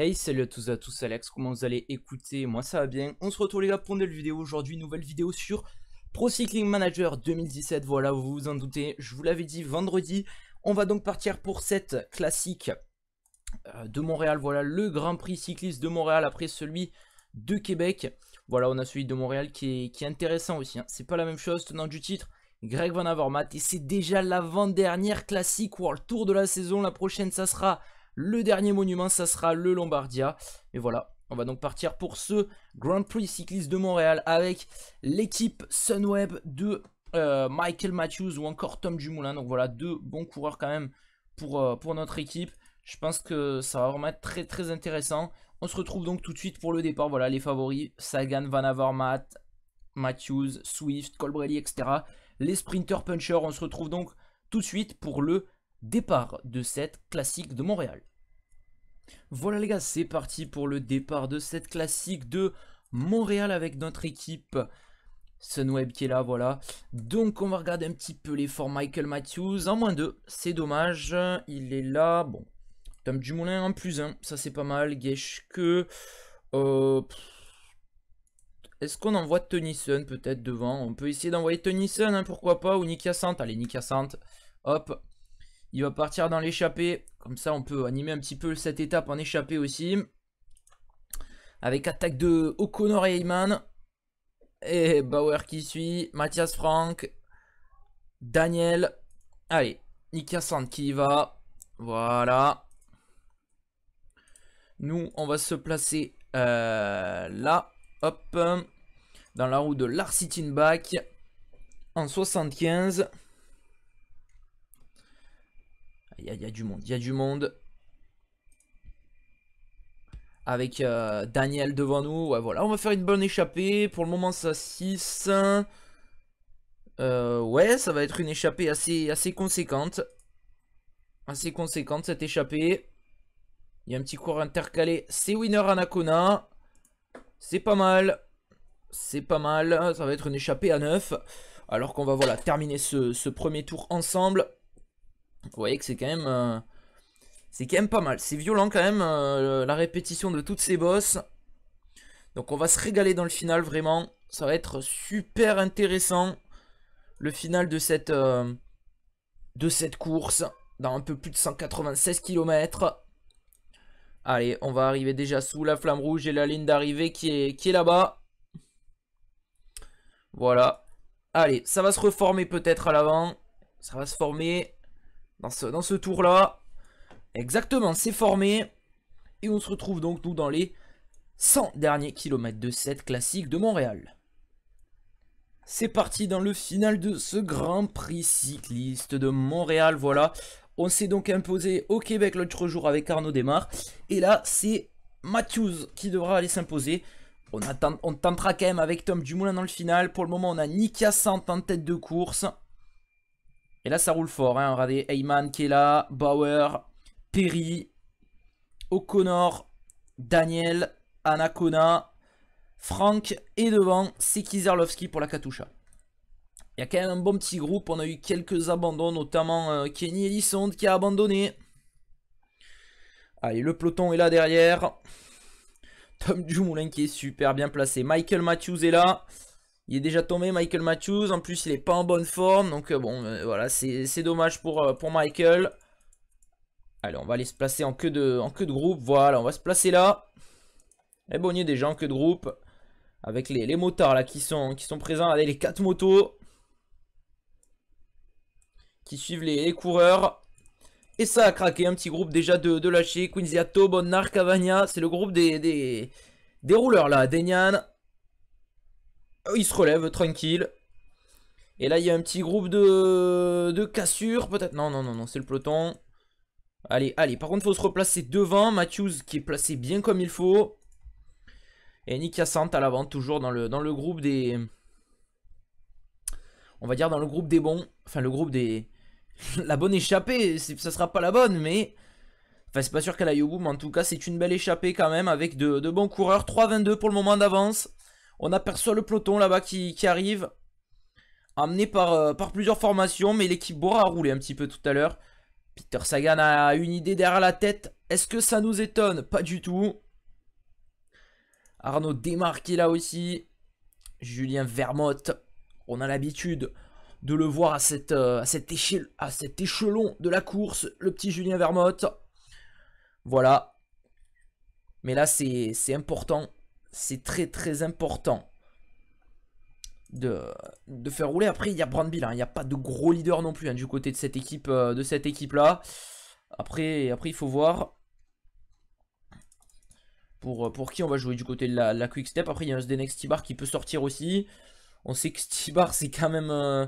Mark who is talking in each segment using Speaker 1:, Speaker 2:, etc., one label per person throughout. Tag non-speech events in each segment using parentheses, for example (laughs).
Speaker 1: Hey salut à tous à tous Alex, comment vous allez écouter Moi ça va bien, on se retrouve les gars pour une nouvelle vidéo aujourd'hui, nouvelle vidéo sur Pro Cycling Manager 2017, voilà vous vous en doutez, je vous l'avais dit vendredi, on va donc partir pour cette classique euh, de Montréal, voilà le Grand Prix cycliste de Montréal après celui de Québec, voilà on a celui de Montréal qui est, intéressant aussi, hein. c'est pas la même chose tenant du titre, Greg Van Avermaet et c'est déjà l'avant-dernière classique World Tour de la saison, la prochaine ça sera le dernier monument, ça sera le Lombardia. Et voilà, on va donc partir pour ce Grand Prix cycliste de Montréal avec l'équipe Sunweb de euh, Michael Matthews ou encore Tom Dumoulin. Donc voilà, deux bons coureurs quand même pour, euh, pour notre équipe. Je pense que ça va vraiment être très très intéressant. On se retrouve donc tout de suite pour le départ. Voilà les favoris, Sagan, Van Avermaet, Matthews, Swift, Colbrelli, etc. Les sprinters punchers, on se retrouve donc tout de suite pour le départ de cette classique de Montréal. Voilà les gars, c'est parti pour le départ de cette classique de Montréal avec notre équipe Sunweb qui est là, voilà. Donc on va regarder un petit peu l'effort Michael Matthews en moins 2, c'est dommage, il est là, bon. Tom Dumoulin en plus 1, ça c'est pas mal, Gèche que... Euh, est-ce qu'on envoie Tennyson peut-être devant On peut essayer d'envoyer Tennyson, hein, pourquoi pas, ou Asante allez Asante hop, il va partir dans l'échappée. Comme ça, on peut animer un petit peu cette étape en échappée aussi. Avec attaque de O'Connor et Heyman. Et Bauer qui suit. Mathias Frank. Daniel. Allez. Nika Sand qui y va. Voilà. Nous, on va se placer euh, là. Hop. Dans la roue de Larsitinbach En 75. Il y, a du monde. Il y a du monde. Avec euh, Daniel devant nous. voilà. On va faire une bonne échappée. Pour le moment, ça 6. Euh, ouais, ça va être une échappée assez, assez conséquente. Assez conséquente, cette échappée. Il y a un petit cours intercalé. C'est winner Anacona. C'est pas mal. C'est pas mal. Ça va être une échappée à neuf. Alors qu'on va voilà, terminer ce premier tour ensemble. Vous voyez que c'est quand même... Euh, c'est quand même pas mal. C'est violent quand même, euh, la répétition de toutes ces bosses. Donc on va se régaler dans le final, vraiment. Ça va être super intéressant. Le final de cette, euh, de cette course. Dans un peu plus de 196 km. Allez, on va arriver déjà sous la flamme rouge et la ligne d'arrivée qui est, qui est là-bas. Voilà. Allez, ça va se reformer peut-être à l'avant. Ça va se former dans ce, tour-là. Exactement, c'est formé. Et on se retrouve donc, nous, dans les 100 derniers kilomètres de cette classique de Montréal. C'est parti dans le final de ce Grand Prix cycliste de Montréal, voilà. On s'est donc imposé au Québec l'autre jour avec Arnaud Desmar. Et là, c'est Matthews qui devra aller s'imposer. On, tentera quand même avec Tom Dumoulin dans le final. Pour le moment, on a Nikia Sant en tête de course. Et là, ça roule fort. Hein. Regardez, Heyman qui est là, Bauer, Perry, O'Connor, Daniel, Anacona, Frank et devant c'est Kizerlovski pour la Katusha. Il y a quand même un bon petit groupe. On a eu quelques abandons, notamment euh, Kenny Ellison qui a abandonné. Allez, le peloton est là derrière. Tom Dumoulin qui est super bien placé. Michael Matthews est là. Il est déjà tombé Michael Matthews, en plus il n'est pas en bonne forme, donc euh, bon euh, voilà, c'est dommage pour, euh, pour Michael. Allez, on va aller se placer en queue, de, queue de groupe, voilà, on va se placer là. Et bon, il y est déjà en queue de groupe, avec les, les, motards là qui sont, qui sont présents, allez les 4 motos. Qui suivent les, coureurs. Et ça a craqué, un petit groupe déjà de, de lâchés, Quinziato, Bonnar, Cavagna, c'est le groupe des, des, rouleurs là, Denian, il se relève, tranquille. Et là, il y a un petit groupe de, cassures, peut-être. Non, non, non, non, c'est le peloton. Allez, allez. Par contre, il faut se replacer devant. Matthews qui est placé bien comme il faut. Et Nikia Sant à l'avant, toujours dans le, dans le groupe des... On va dire dans le groupe des bons. Enfin, le groupe des... (laughs) la bonne échappée, ça sera pas la bonne, mais... Enfin, c'est pas sûr qu'elle aille au bout, mais en tout cas, c'est une belle échappée quand même, avec de, de bons coureurs. 3-22 pour le moment d'avance. On aperçoit le peloton là-bas qui, arrive. Amené euh, par, plusieurs formations, mais l'équipe Bora a roulé un petit peu tout à l'heure. Peter Sagan a une idée derrière la tête. Est-ce que ça nous étonne Pas du tout. Arnaud démarqué là aussi. Julien Vermotte. On a l'habitude de le voir à, euh, à cet échelon de la course, le petit Julien Vermotte. Voilà. Mais là, c'est important c'est très très important de, faire rouler. Après, il y a Brandbill, hein. il n'y a pas de gros leader non plus hein, du côté de cette équipe euh, de cette équipe là. Après, après il faut voir pour, euh, pour qui on va jouer du côté de la, quick step. Après, il y a un SDNX Tibar qui peut sortir aussi. On sait que Tibar c'est quand même euh,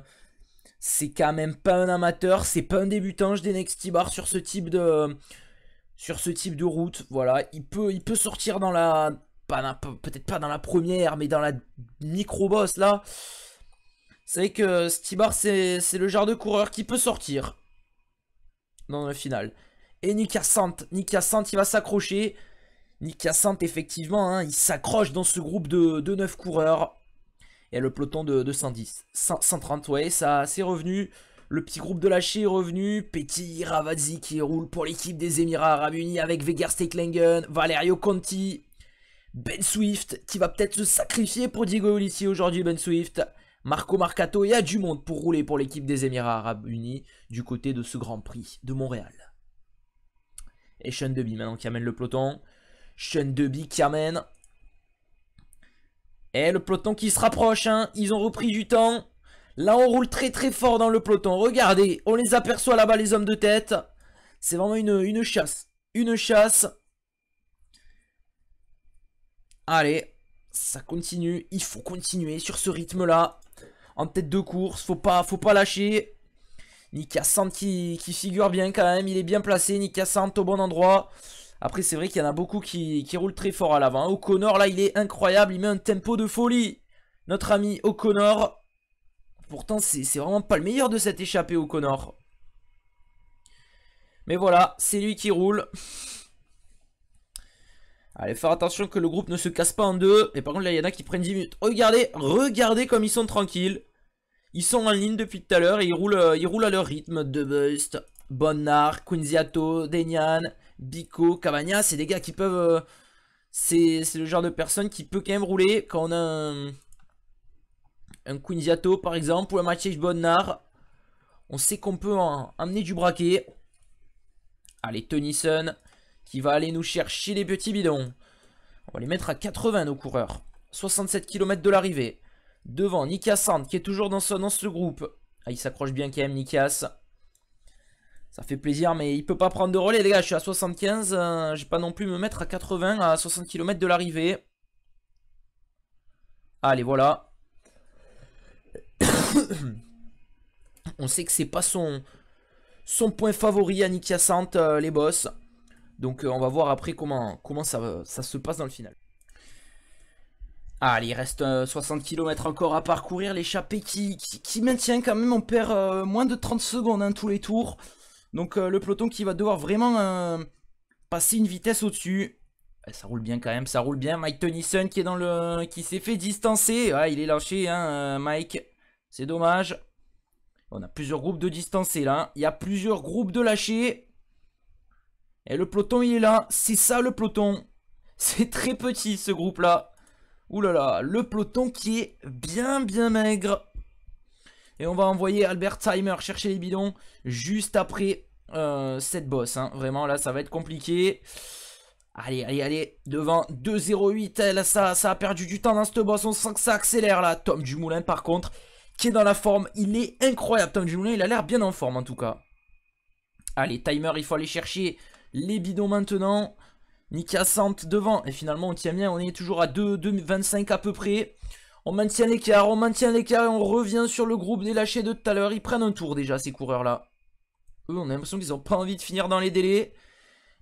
Speaker 1: c'est quand même pas un amateur, c'est pas un débutant SDNX Tibar sur ce type de sur ce type de route. Voilà, il peut il peut sortir dans la peut-être pas dans la première, mais dans la micro-boss là. C'est savez que Stibar, c'est le genre de coureur qui peut sortir dans le final. Et Nika Sant, Nika Sant, il va s'accrocher. Nika Sant, effectivement, hein, il s'accroche dans ce groupe de, de, 9 coureurs. Et le peloton de, 110, 130, ouais, ça c'est revenu. Le petit groupe de lâcher est revenu. Petit Ravazzi qui roule pour l'équipe des Émirats Arabes Unis avec Vegar steklingen Valerio Conti, ben Swift qui va peut-être se sacrifier pour Diego Ulissi aujourd'hui, Ben Swift. Marco Marcato, il y a du monde pour rouler pour l'équipe des Émirats Arabes Unis du côté de ce Grand Prix de Montréal. Et Sean Deby maintenant qui amène le peloton. Sean Deby qui amène. Et le peloton qui se rapproche, hein. ils ont repris du temps. Là on roule très très fort dans le peloton, regardez, on les aperçoit là-bas les hommes de tête. C'est vraiment une, une chasse, une chasse. Allez, ça continue. Il faut continuer sur ce rythme-là. En tête de course, faut pas, faut pas lâcher. Nika qui, figure bien quand même. Il est bien placé. Nika au bon endroit. Après, c'est vrai qu'il y en a beaucoup qui, roulent très fort à l'avant. O'Connor, là, il est incroyable. Il met un tempo de folie. Notre ami O'Connor. Pourtant, c'est vraiment pas le meilleur de cette échappée, O'Connor. Mais voilà, c'est lui qui roule. Allez, faire attention que le groupe ne se casse pas en deux. Et par contre, là, il y en a qui prennent 10 minutes. Regardez, regardez comme ils sont tranquilles. Ils sont en ligne depuis tout à l'heure et ils roulent, euh, ils à leur rythme. De Bust, Bonnard, Quinziato, Denian, Bico, Cavagna. C'est des gars qui peuvent... Euh, c'est le genre de personne qui peut quand même rouler quand on a un... Un Quinziato, par exemple, ou un avec Bonnard. On sait qu'on peut emmener du braquet. Allez, Tennyson qui va aller nous chercher les petits bidons. On va les mettre à 80 nos coureurs. 67 km de l'arrivée. Devant Nikiasant qui est toujours dans ce, dans ce groupe. Ah, il s'accroche bien quand même Nikias. Ça fait plaisir mais il peut pas prendre de relais les gars. Je suis à 75. Euh, je ne vais pas non plus me mettre à 80 à 60 km de l'arrivée. Allez voilà. (coughs) On sait que c'est pas son, son point favori à Nikia euh, les boss. Donc euh, on va voir après comment, comment ça, ça se passe dans le final. Allez, il reste 60 euh, km encore à parcourir. L'échappée qui, maintient quand même. On perd euh, moins de 30 secondes hein, tous les tours. Donc le peloton qui va devoir vraiment passer une vitesse au-dessus. Eh, ça roule bien quand même, ça roule bien. Mike Tennyson qui est dans le, qui s'est fait distancer. Ah, il est lâché, hein, Mike. C'est dommage. On a plusieurs groupes de distancés là. Il y a plusieurs groupes de lâchés. Et le peloton, il est là. C'est ça, le peloton. C'est très petit, ce groupe-là. Ouh là là, le peloton qui est bien, bien maigre. Et on va envoyer Albert Timer chercher les bidons juste après euh, cette bosse. Hein. Vraiment, là, ça va être compliqué. Allez, allez, allez, devant 2-0-8, eh, là, ça, ça a perdu du temps dans cette boss, on sent que ça accélère, là. Tom Dumoulin, par contre, qui est dans la forme, il est incroyable, Tom Dumoulin, il a l'air bien en forme, en tout cas. Allez, timer, il faut aller chercher les bidons maintenant. Nika sent devant. Et finalement, on tient bien. On est toujours à 2, à peu près. On maintient l'écart, on maintient l'écart et on revient sur le groupe des lâchés de tout à l'heure. Ils prennent un tour déjà, ces coureurs-là. Eux, on a l'impression qu'ils n'ont pas envie de finir dans les délais.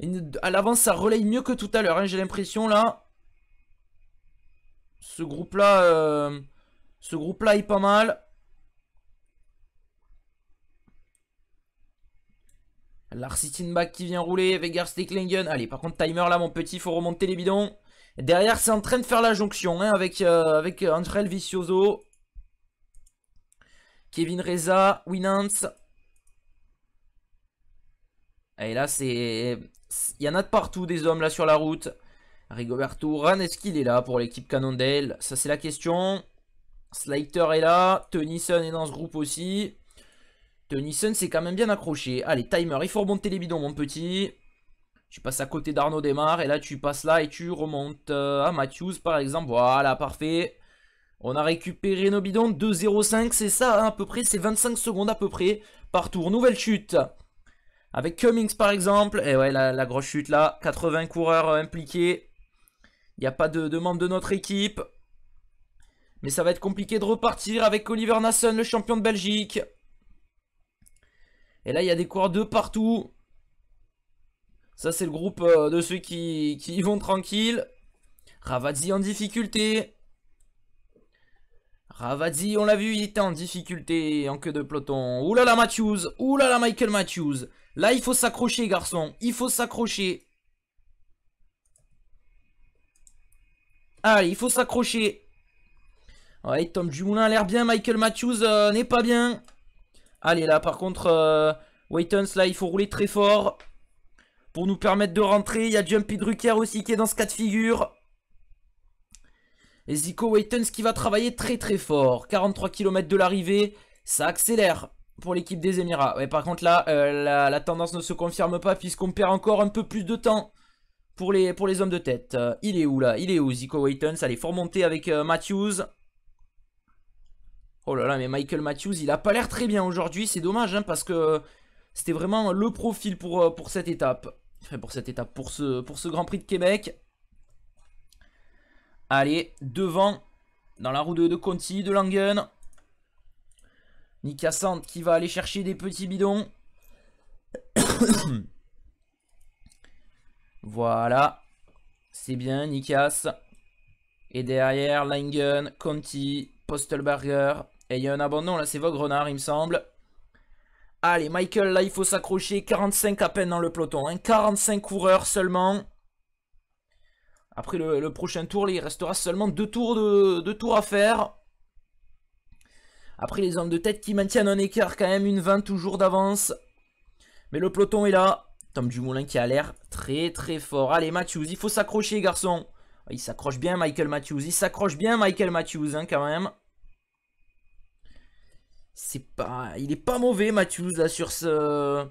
Speaker 1: Et à l'avance, ça relaye mieux que tout à l'heure, hein, j'ai l'impression, là. Ce groupe-là, euh, ce groupe-là est pas mal. Larsitinbach qui vient rouler, Vegar Steklingen. Allez, par contre, timer là, mon petit, il faut remonter les bidons. Derrière, c'est en train de faire la jonction hein, avec, Angel euh, avec euh, Andrel Vicioso. Kevin Reza, Winans. Et là, c'est... Il y en a de partout des hommes là sur la route. Rigoberto est-ce qu'il est là pour l'équipe Cannondale Ça, c'est la question. Slater est là. Tennyson est dans ce groupe aussi. Tennyson s'est quand même bien accroché. Allez, timer, il faut remonter les bidons, mon petit. Tu passes à côté d'Arnaud démarre et là tu passes là et tu remontes euh, à Matthews par exemple. Voilà, parfait. On a récupéré nos bidons, 2,05, c'est ça hein, à peu près, c'est 25 secondes à peu près par tour. Nouvelle chute avec Cummings par exemple. Et eh ouais, la, grosse chute là, 80 coureurs euh, impliqués. Il n'y a pas de membre de notre équipe. Mais ça va être compliqué de repartir avec Oliver Nassen, le champion de Belgique. Et là, il y a des coureurs de partout. Ça, c'est le groupe euh, de ceux qui, vont tranquille. Ravazzi en difficulté. Ravazzi, on l'a vu, il était en difficulté en queue de peloton. Oulala là là, Matthews, oulala là Michael Matthews. Là, il faut s'accrocher, garçon. Il faut s'accrocher. Allez, ah, il faut s'accrocher. Ouais, Tom Dumoulin a l'air bien. Michael Matthews euh, n'est pas bien. Allez, là, par contre, euh, Waitons, là, il faut rouler très fort pour nous permettre de rentrer. Il y a Jumpy Drucker aussi qui est dans ce cas de figure. Et Zico Waitons qui va travailler très très fort. 43 km de l'arrivée, ça accélère pour l'équipe des Émirats. Mais par contre là, euh, la, tendance ne se confirme pas puisqu'on perd encore un peu plus de temps pour les, pour les hommes de tête. Euh, il est où là Il est où Zico Waitons Allez, faut remonter avec Matthews. Oh là là, mais Michael Matthews, il a pas l'air très bien aujourd'hui. C'est dommage, hein, parce que euh, c'était vraiment le profil pour, euh, pour cette étape. pour cette étape, pour ce, pour ce Grand Prix de Québec. Allez, devant, dans la roue de, Conti, de Langen. Nika qui va aller chercher des petits bidons. (coughs) voilà. C'est bien, Nikas. Et derrière, Langen, Conti, Postelberger. Et il y a un abandon là, c'est Vogue Renard, il me semble. Allez, Michael, là, il faut s'accrocher. 45 à peine dans le peloton. 45 hein. coureurs seulement. Après le, prochain tour, il restera seulement deux tours, de, à faire. Après, les hommes de tête qui maintiennent un écart quand même, une 20 toujours d'avance. Mais le peloton est là. Tom Dumoulin qui a l'air très très fort. Allez, Matthews, il faut s'accrocher, garçon. Il s'accroche bien, Michael Matthews. Il s'accroche bien, Michael Matthews, hein, quand même. C'est pas, il est pas mauvais Matthews sur ce,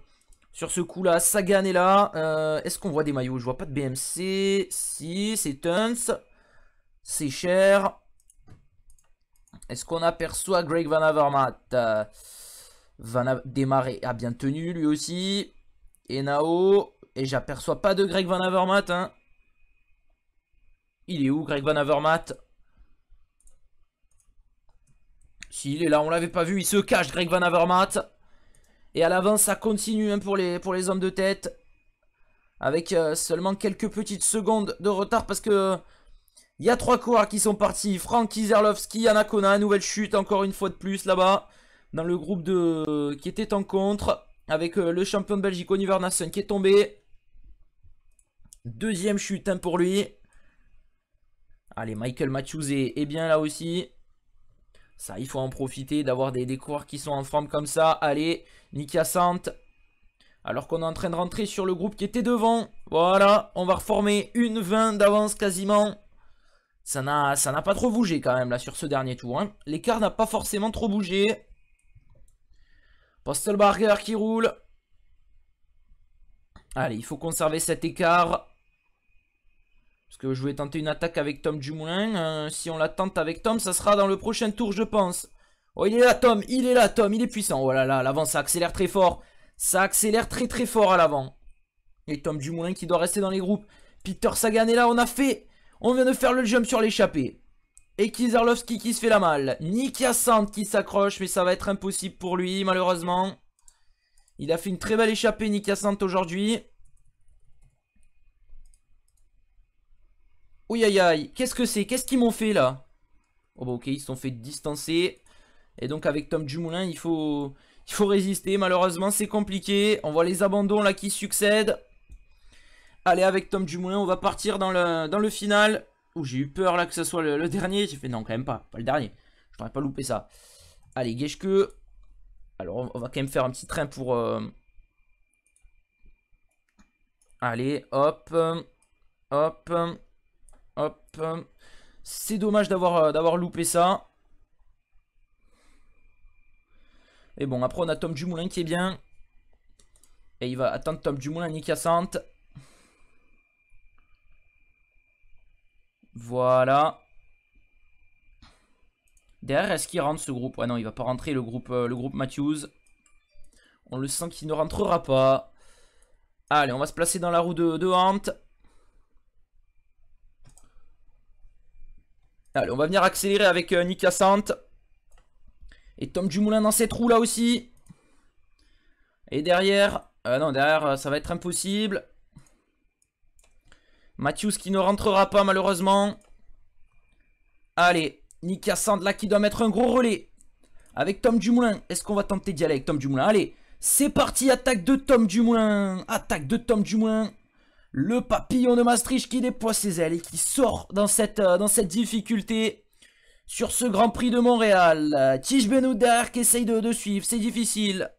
Speaker 1: sur ce coup là. Sagan est là. Euh, est-ce qu'on voit des maillots Je vois pas de BMC. Si, c'est Tuns. C'est cher. Est-ce qu'on aperçoit Greg Van Avermaet euh, Van a bien tenu lui aussi. Et Nao. Et j'aperçois pas de Greg Van Avermaet. Hein. Il est où Greg Van Avermaet S'il il est là, on l'avait pas vu, il se cache Greg Van Avermaet. Et à l'avant, ça continue hein, pour, les, pour les hommes de tête. Avec euh, seulement quelques petites secondes de retard parce que... Il y a trois coureurs qui sont partis. Frank Kizerlovski, Anacona, nouvelle chute encore une fois de plus là-bas. Dans le groupe de qui était en contre. Avec euh, le champion de Belgique, Oliver Nassen, qui est tombé. Deuxième chute hein, pour lui. Allez, Michael Matthews est bien là aussi. Ça, il faut en profiter d'avoir des, décors coureurs qui sont en forme comme ça. Allez, Nikia Sante. Alors qu'on est en train de rentrer sur le groupe qui était devant. Voilà, on va reformer une 20 d'avance quasiment. Ça n'a pas trop bougé quand même là sur ce dernier tour. Hein. L'écart n'a pas forcément trop bougé. Postelbarger qui roule. Allez, il faut conserver cet écart. Parce que je voulais tenter une attaque avec Tom Dumoulin. Hein. si on la tente avec Tom, ça sera dans le prochain tour, je pense. Oh, il est là, Tom. Il est là, Tom. Il est puissant. Oh là là, l'avant, ça accélère très fort. Ça accélère très très fort à l'avant. Et Tom Dumoulin qui doit rester dans les groupes. Peter Sagan est là, on a fait. On vient de faire le jump sur l'échappée. Et Kizarlovski qui se fait la malle. Nikia qui s'accroche, mais ça va être impossible pour lui, malheureusement. Il a fait une très belle échappée, Nikia Sand, aujourd'hui. Oui aïe qu'est-ce que c'est Qu'est-ce qu'ils m'ont fait là Oh bah ok, ils se sont fait distancer. Et donc avec Tom Dumoulin, il faut, il faut résister. Malheureusement, c'est compliqué. On voit les abandons là qui succèdent. Allez, avec Tom Dumoulin, on va partir dans le, dans le final. Où j'ai eu peur là que ce soit le, dernier. J'ai fait non, quand même pas, pas le dernier. Je n'aurais pas loupé ça. Allez, guèche que. Alors, on va quand même faire un petit train pour... Euh, Allez, hop. Hop. C'est dommage euh, d'avoir loupé ça. Et bon, après on a Tom Dumoulin qui est bien. Et il va attendre Tom Dumoulin, Nicassante. cassante Voilà. Derrière, est-ce qu'il rentre ce groupe Ouais, non, il va pas rentrer le groupe, euh, le groupe Matthews. On le sent qu'il ne rentrera pas. Allez, on va se placer dans la roue de, de Hunt. Allez, on va venir accélérer avec euh, Nika Et Tom Dumoulin dans cette roue là aussi. Et derrière, euh, non, derrière, euh, ça va être impossible. Matthews qui ne rentrera pas malheureusement. Allez, Nika Sand là qui doit mettre un gros relais. Avec Tom Dumoulin. Est-ce qu'on va tenter d'y aller avec Tom Dumoulin Allez, c'est parti, attaque de Tom Dumoulin. Attaque de Tom Dumoulin. Le papillon de Maastricht qui déploie ses ailes et qui sort euh, dans cette, difficulté sur ce Grand Prix de Montréal. Tige Benoudar qui essaye de, de suivre, c'est difficile.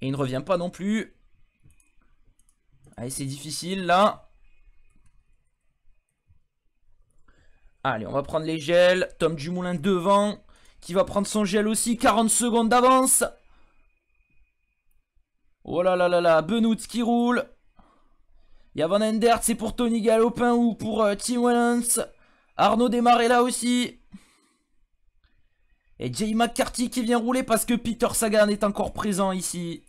Speaker 1: Et il ne revient pas non plus. Allez, c'est difficile là. Allez, on va prendre les gels. Tom Dumoulin devant qui va prendre son gel aussi. 40 secondes d'avance. Oh là là là là, Benoît qui roule. Il y Van Endert, c'est pour Tony Galopin hein, ou pour euh, Tim Wellens. Arnaud démarre là aussi. Et Jay McCarthy qui vient rouler parce que Peter Sagan est encore présent ici.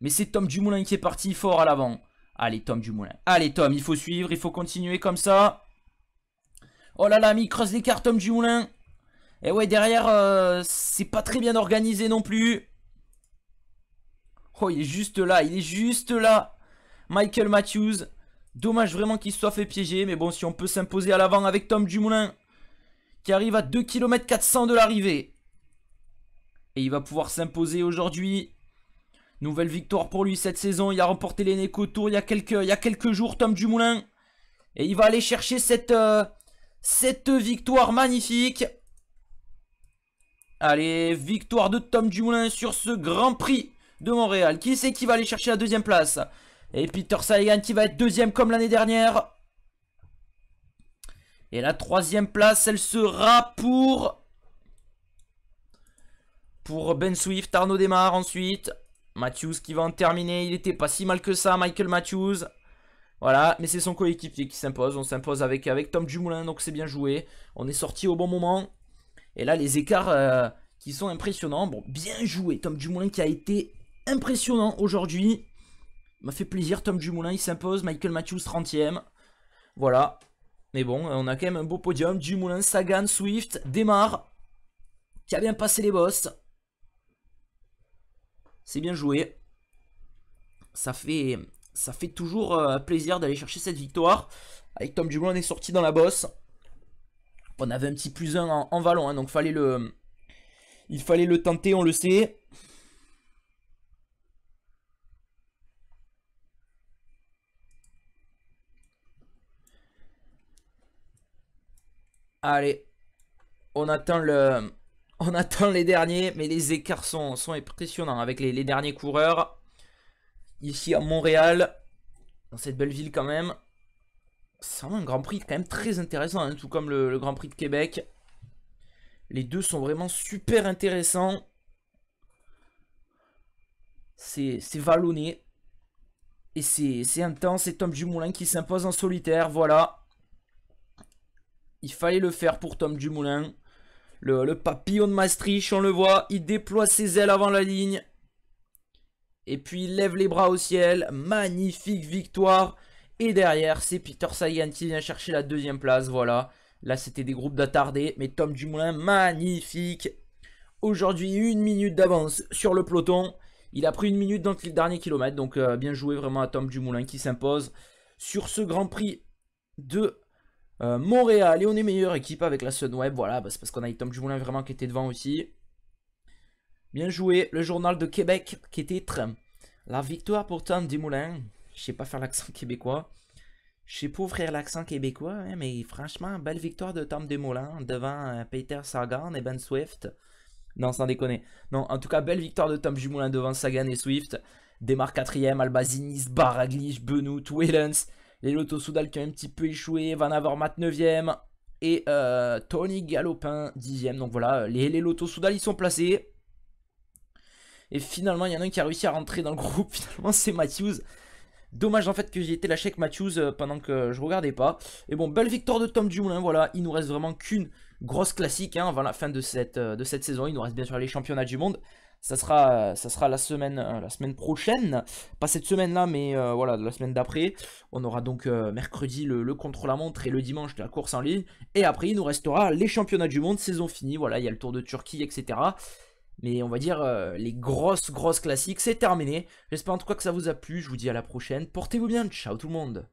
Speaker 1: Mais c'est Tom Dumoulin qui est parti fort à l'avant. Allez Tom Dumoulin. Allez Tom, il faut suivre, il faut continuer comme ça. Oh là là, mais il creuse l'écart Tom Dumoulin. Et ouais, derrière, euh, c'est pas très bien organisé non plus. Oh, il est juste là, il est juste là Michael Matthews. Dommage vraiment qu'il soit fait piéger. Mais bon, si on peut s'imposer à l'avant avec Tom Dumoulin. Qui arrive à 2 km 400 de l'arrivée. Et il va pouvoir s'imposer aujourd'hui. Nouvelle victoire pour lui cette saison. Il a remporté les Tour il y, a quelques, il quelques jours, Tom Dumoulin. Et il va aller chercher cette, euh, cette victoire magnifique. Allez, victoire de Tom Dumoulin sur ce Grand Prix de Montréal. Qui c'est qui va aller chercher la deuxième place Et Peter Sagan qui va être deuxième comme l'année dernière. Et la troisième place, elle sera pour... Pour Ben Swift, Arnaud démarre ensuite. Matthews qui va en terminer. Il était pas si mal que ça, Michael Matthews. Voilà, mais c'est son coéquipier qui s'impose. On s'impose avec, avec Tom Dumoulin, donc c'est bien joué. On est sorti au bon moment. Et là, les écarts euh, qui sont impressionnants. Bon, bien joué. Tom Dumoulin qui a été impressionnant aujourd'hui. M'a fait plaisir, Tom Dumoulin il s'impose, Michael Matthews 30ème. Voilà. Mais bon, on a quand même un beau podium. Dumoulin, Sagan, Swift, démarre. Qui a bien passé les boss. C'est bien joué. Ça fait, ça fait toujours euh, plaisir d'aller chercher cette victoire. Avec Tom Dumoulin, on est sorti dans la bosse. On avait un petit plus 1 en, en, vallon, hein, donc fallait le, il fallait le tenter, on le sait. Allez, on attend le... (laughs) On attend les derniers, mais les écarts sont, impressionnants avec les, derniers coureurs. Ici à Montréal, dans cette belle ville quand même. C'est vraiment un Grand Prix quand même très intéressant, hein, tout comme le, Grand Prix de Québec. Les deux sont vraiment super intéressants. C'est vallonné. Et c'est intense. C'est Tom Dumoulin qui s'impose en solitaire. Voilà. Il fallait le faire pour Tom Dumoulin. Le, le papillon de Maastricht, on le voit. Il déploie ses ailes avant la ligne. Et puis il lève les bras au ciel. Magnifique victoire. Et derrière, c'est Peter Sagan qui vient chercher la deuxième place. Voilà. Là, c'était des groupes d'attardés. Mais Tom Dumoulin, magnifique. Aujourd'hui, une minute d'avance sur le peloton. Il a pris une minute dans le dernier kilomètre. Donc, euh, bien joué vraiment à Tom Dumoulin qui s'impose sur ce Grand Prix de euh, Montréal, et on est meilleure équipe avec la Sunweb. Voilà, bah, c'est parce qu'on a eu Tom Dumoulin vraiment qui était devant aussi. Bien joué, le journal de Québec qui titre La victoire pour Tom Dumoulin. Je sais pas faire l'accent québécois. Je sais pas ouvrir l'accent québécois, hein, mais franchement, belle victoire de Tom Dumoulin devant euh, Peter Sagan et Ben Swift. Non, sans déconner. Non, en tout cas, belle victoire de Tom Dumoulin devant Sagan et Swift. Démarre quatrième, Albazinis, Baraglish, Benoît, Willens. Les Lotos Soudal qui ont un petit peu échoué. Van Avermaet 9ème. Et euh, Tony Galopin 10ème. Donc voilà, euh, les, les Soudales, ils sont placés. Et finalement, il y en a un qui a réussi à rentrer dans le groupe. (laughs) Finalement, c'est Matthews. Dommage en fait que j'ai été lâché avec Matthews euh, pendant que je regardais pas. Et bon, belle victoire de Tom Dumoulin, voilà. Il nous reste vraiment qu'une grosse classique hein, avant la fin de cette, de cette saison. Il nous reste bien sûr les championnats du monde. Ça sera, ça sera la, semaine, euh, la semaine prochaine. Pas cette semaine-là, mais euh, voilà, la semaine d'après. On aura donc euh, mercredi le, le contre-la-montre et le dimanche la course en ligne. Et après, il nous restera les championnats du monde, saison finie. Voilà, il y a le Tour de Turquie, etc. Mais on va dire, les grosses, grosses classiques, c'est terminé. J'espère en tout cas que ça vous a plu. Je vous dis à la prochaine. Portez-vous bien. Ciao tout le monde.